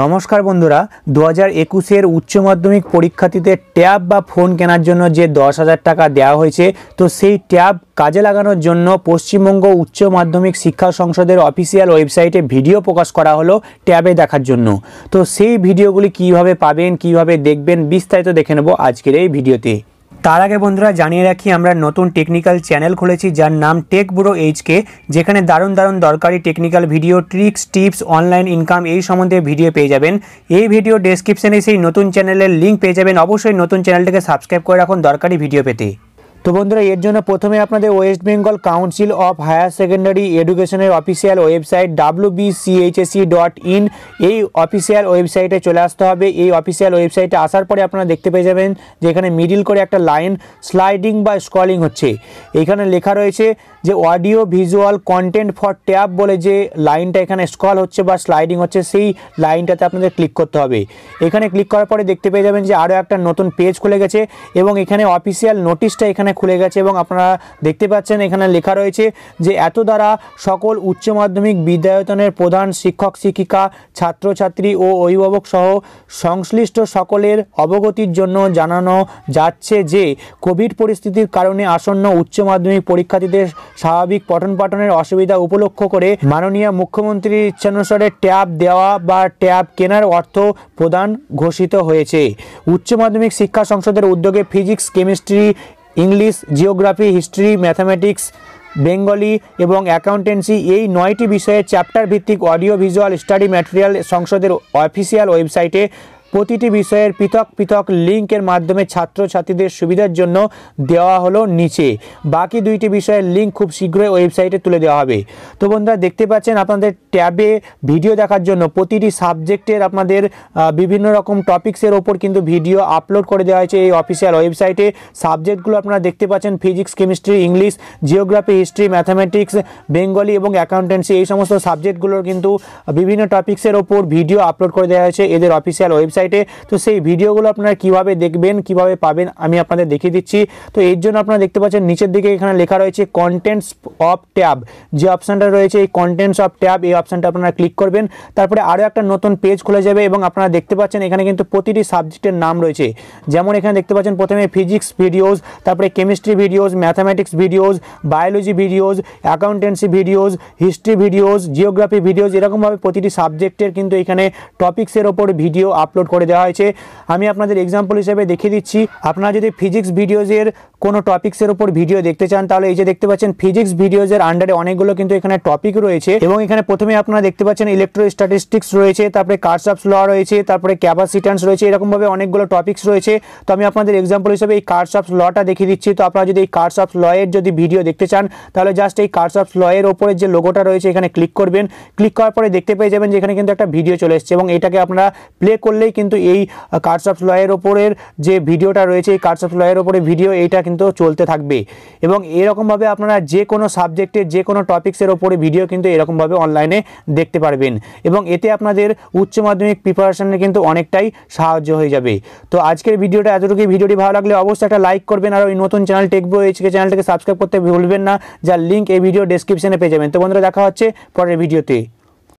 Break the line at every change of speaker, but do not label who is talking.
নমস্কার বন্ধুরা দু হাজার একুশের উচ্চ মাধ্যমিক পরীক্ষাটিতে ট্যাব বা ফোন কেনার জন্য যে দশ হাজার টাকা দেওয়া হয়েছে তো সেই ট্যাব কাজে লাগানোর জন্য পশ্চিমবঙ্গ উচ্চ মাধ্যমিক শিক্ষা সংসদের অফিসিয়াল ওয়েবসাইটে ভিডিও প্রকাশ করা হলো ট্যাবে দেখার জন্য তো সেই ভিডিওগুলি কিভাবে পাবেন কিভাবে দেখবেন বিস্তারিত দেখে নেব আজকের এই ভিডিওতে তার আগে বন্ধুরা জানিয়ে রাখি আমরা নতুন টেকনিক্যাল চ্যানেল খুলেছি যার নাম টেক ব্যুরো এইচকে যেখানে দারুণ দারুণ দরকারি technical video tricks tips online income এই সম্বন্ধে ভিডিও পেয়ে যাবেন এই ভিডিও ডেসক্রিপশানে সেই নতুন চ্যানেলের লিঙ্ক পেয়ে যাবেন অবশ্যই নতুন চ্যানেলটিকে সাবস্ক্রাইব করে রাখুন দরকারি ভিডিও পেতে তো বন্ধুরা এর জন্য প্রথমে আপনাদের West Bengal council of higher secondary এডুকেশনের official website W dot in এই অফিসিয়াল ওয়েবসাইটে চলে আসতে হবে এই অফিসিয়াল ওয়েবসাইটে আসার পরে আপনারা দেখতে পেয়ে যাবেন যে এখানে মিডিল করে একটা লাইন স্লাইডিং বা স্কলিং হচ্ছে এখানে লেখা রয়েছে যে audio visual content for tab বলে যে লাইনটা এখানে স্কল হচ্ছে বা স্লাইডিং হচ্ছে সেই লাইনটাতে আপনাদের ক্লিক করতে হবে এখানে ক্লিক করার পরে দেখতে পেয়ে যাবেন যে আরও একটা নতুন পেজ খুলে গেছে এবং এখানে অফিসিয়াল নোটিশটা এখানে খুলে গেছে এবং আপনারা দেখতে পাচ্ছেন এখানে লেখা রয়েছে যে এত দ্বারা সকল উচ্চ মাধ্যমিক বিদ্যায়তনের প্রধান শিক্ষক শিক্ষিকা ছাত্রছাত্রী ও অভিভাবক সহ সংশ্লিষ্ট সকলের অবগতির জন্য জানানো যাচ্ছে যে কোভিড পরিস্থিতির কারণে আসন্ন উচ্চ মাধ্যমিক পরীক্ষার্থীদের স্বাভাবিক পঠন পাঠনের অসুবিধা উপলক্ষ করে মাননীয় মুখ্যমন্ত্রীর ইচ্ছানুসারে ট্যাব দেওয়া বা ট্যাব কেনার অর্থ প্রদান ঘোষিত হয়েছে উচ্চ মাধ্যমিক শিক্ষা সংসদের উদ্যোগে physics chemistry English geography history mathematics Bengali এবং অ্যাকাউন্টেন্সি এই নয়টি বিষয়ে চ্যাপ্টার ভিত্তিক অডিও ভিজুয়াল স্টাডি ম্যাটেরিয়াল সংসদের অফিসিয়াল ওয়েবসাইটে প্রতিটি বিষয়ের পৃথক পৃথক লিঙ্কের মাধ্যমে ছাত্রছাত্রীদের সুবিধার জন্য দেওয়া হলো নিচে বাকি দুইটি বিষয়ের লিঙ্ক খুব শীঘ্রই ওয়েবসাইটে তুলে দেওয়া হবে তো বন্ধুরা দেখতে পাচ্ছেন আপনাদের ট্যাবে ভিডিও দেখার জন্য প্রতিটি সাবজেক্টের আপনাদের বিভিন্ন রকম টপিক্সের ওপর কিন্তু ভিডিও আপলোড করে দেওয়া হয়েছে এই অফিসিয়াল ওয়েবসাইটে সাবজেক্টগুলো আপনারা দেখতে পাচ্ছেন physics chemistry English geography history mathematics Bengali এবং অ্যাকাউন্টেন্সি এই সমস্ত সাবজেক্টগুলোর কিন্তু বিভিন্ন টপিক্সের ওপর ভিডিও আপলোড করে দেওয়া হয়েছে এদের অফিসিয়াল ওয়েবসাইট ওয়েবসাইটে তো সেই ভিডিওগুলো আপনারা কীভাবে দেখবেন কিভাবে পাবেন আমি আপনাদের দেখিয়ে দিচ্ছি তো এর জন্য আপনারা দেখতে পাচ্ছেন নিচের দিকে এখানে লেখা রয়েছে কন্টেন্টস অফ ট্যাব যে অপশানটা রয়েছে এই কন্টেন্টস অফ ট্যাব এই অপশানটা আপনারা ক্লিক করবেন তারপরে আরও একটা নতুন পেজ খুলে যাবে এবং আপনারা দেখতে পাচ্ছেন এখানে কিন্তু প্রতিটি সাবজেক্টের নাম রয়েছে যেমন এখানে দেখতে পাচ্ছেন প্রথমে ফিজিক্স ভিডিওস তারপরে chemistry videos mathematics videos biology videos accountancy videos history videos geography videos এরকমভাবে প্রতিটি সাবজেক্টের কিন্তু এখানে টপিক্সের ওপর ভিডিও আপলোড আপলোড করে দেওয়া হয়েছে আমি আপনাদের এক্সাম্পল হিসেবে দেখিয়ে দিচ্ছি আপনারা যদি ফিজিক্স ভিডিওজের কোনো টপিক্সের উপর ভিডিও দেখতে চান তাহলে এই যে দেখতে পাচ্ছেন ফিজিক্স ভিডিওজের আন্ডারে অনেকগুলো কিন্তু এখানে টপিক রয়েছে এবং এখানে প্রথমে আপনারা দেখতে পাচ্ছেন স্ট্যাটিস্টিক্স রয়েছে তারপরে অফ ল রয়েছে তারপরে ক্যাপাসিটান্স রয়েছে এরকমভাবে অনেকগুলো টপিক্স রয়েছে তো আমি আপনাদের এক্সাম্পল হিসেবে এই অফ লটা দেখিয়ে দিচ্ছি তো আপনারা যদি এই কার্সাপস লয়ের যদি ভিডিও দেখতে চান তাহলে জাস্ট এই কার্সাপস লয়ের ওপরে যে লোগোটা রয়েছে এখানে ক্লিক করবেন ক্লিক করার পরে দেখতে পেয়ে যাবেন যে এখানে কিন্তু একটা ভিডিও চলে এসছে এবং এটাকে আপনারা প্লে করলেই কিন্তু এই কার্ডস অফ লয়ের ওপরের যে ভিডিওটা রয়েছে এই কার্ডস অফ লয়ের ওপরে ভিডিও এইটা কিন্তু চলতে থাকবে এবং এরকমভাবে আপনারা যে কোনো সাবজেক্টের যে কোনো টপিক্সের ওপরে ভিডিও কিন্তু এরকমভাবে অনলাইনে দেখতে পারবেন এবং এতে আপনাদের উচ্চ মাধ্যমিক প্রিপারেশানে কিন্তু অনেকটাই সাহায্য হয়ে যাবে তো আজকের ভিডিওটা এতটুকু ভিডিওটি ভালো লাগলে অবশ্যই একটা লাইক করবেন আর ওই নতুন চ্যানেল টেকবো এইচকে চ্যানেলটাকে সাবস্ক্রাইব করতে ভুলবেন না যার লিঙ্ক এই ভিডিও ডেসক্রিপশনে পেয়ে যাবেন তো বন্ধুরা দেখা হচ্ছে পরের ভিডিওতে